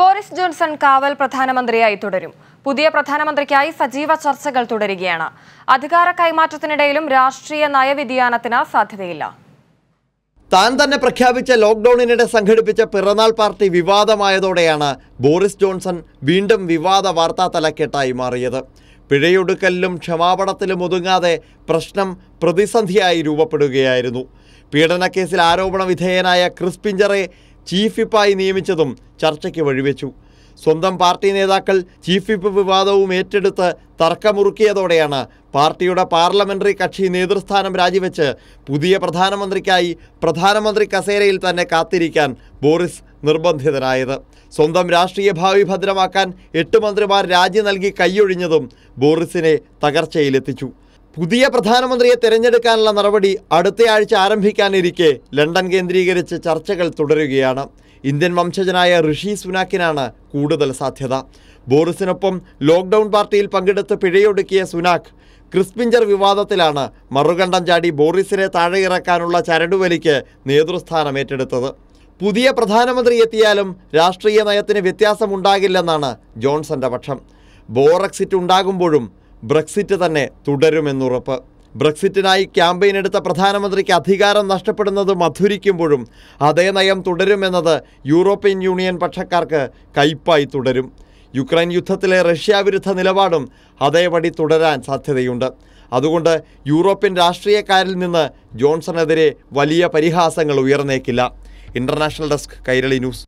Boris Johnson കാവൽ പ്രധാനമന്ത്രിയായി തുടരും പുതിയ പ്രധാനമന്ത്രിക്കായി സജീവ ചർച്ചകൾ തുടരുകയാണ് അധികാര കൈമാറ്റത്തിനിടയിലും രാഷ്ട്രീയ നയവ്യതിയാനത്തിന് സാധ്യതയില്ല താൻ തന്നെ പ്രഖ്യാപിച്ച ലോക്ക്ഡൌണിനിടെ സംഘടിപ്പിച്ച പിറന്നാൾ പാർട്ടി വിവാദമായതോടെയാണ് ബോറിസ് ജോൺസൺ വീണ്ടും വിവാദ വാർത്താ തലക്കെട്ടായി മാറിയത് പിഴയൊടുക്കലിലും ക്ഷമാപണത്തിലും ഒതുങ്ങാതെ പ്രശ്നം പ്രതിസന്ധിയായി രൂപപ്പെടുകയായിരുന്നു പീഡനക്കേസിൽ ആരോപണ വിധേയനായ ക്രിസ് ചീഫ് വിപ്പായി നിയമിച്ചതും ചർച്ചയ്ക്ക് വഴിവെച്ചു സ്വന്തം പാർട്ടി നേതാക്കൾ ചീഫ് വിപ്പ് വിവാദവും ഏറ്റെടുത്ത് തർക്കമുറുക്കിയതോടെയാണ് പാർട്ടിയുടെ പാർലമെന്ററി കക്ഷി നേതൃസ്ഥാനം രാജിവെച്ച് പുതിയ പ്രധാനമന്ത്രിക്കായി പ്രധാനമന്ത്രി കസേരയിൽ തന്നെ കാത്തിരിക്കാൻ ബോറിസ് നിർബന്ധിതരായത് സ്വന്തം രാഷ്ട്രീയ ഭാവി ഭദ്രമാക്കാൻ എട്ട് മന്ത്രിമാർ രാജി നൽകി കൈയൊഴിഞ്ഞതും ബോറിസിനെ തകർച്ചയിലെത്തിച്ചു പുതിയ പ്രധാനമന്ത്രിയെ തെരഞ്ഞെടുക്കാനുള്ള നടപടി അടുത്തയാഴ്ച ആരംഭിക്കാനിരിക്കെ ലണ്ടൻ കേന്ദ്രീകരിച്ച് ചർച്ചകൾ തുടരുകയാണ് ഇന്ത്യൻ വംശജനായ ഋഷി സുനാക്കിനാണ് കൂടുതൽ സാധ്യത ബോറിസിനൊപ്പം ലോക്ക്ഡൗൺ പാർട്ടിയിൽ പങ്കെടുത്ത് പിഴയൊടുക്കിയ സുനാക്ക് ക്രിസ്പിഞ്ചർ വിവാദത്തിലാണ് മറുകണ്ഠം ചാടി ബോറിസിനെ താഴെ ഇറക്കാനുള്ള ചരടുവലിക്ക് നേതൃസ്ഥാനം ഏറ്റെടുത്തത് പുതിയ പ്രധാനമന്ത്രി എത്തിയാലും രാഷ്ട്രീയ നയത്തിന് വ്യത്യാസമുണ്ടാകില്ലെന്നാണ് ജോൺസന്റെ പക്ഷം ബോറക്സിറ്റ് ഉണ്ടാകുമ്പോഴും ബ്രക്സിറ്റ് തന്നെ തുടരുമെന്നുറപ്പ് ബ്രക്സിറ്റിനായി ക്യാമ്പയിൻ എടുത്ത പ്രധാനമന്ത്രിക്ക് അധികാരം നഷ്ടപ്പെടുന്നത് മധുരിക്കുമ്പോഴും അതേ നയം തുടരുമെന്നത് യൂറോപ്യൻ യൂണിയൻ പക്ഷക്കാർക്ക് കയ്പായി തുടരും യുക്രൈൻ യുദ്ധത്തിലെ വിരുദ്ധ നിലപാടും അതേപടി തുടരാൻ സാധ്യതയുണ്ട് അതുകൊണ്ട് യൂറോപ്യൻ രാഷ്ട്രീയക്കാരിൽ നിന്ന് ജോൺസണെതിരെ വലിയ പരിഹാസങ്ങൾ ഉയർന്നേക്കില്ല ഇന്റർനാഷണൽ ഡെസ്ക് കൈരളി ന്യൂസ്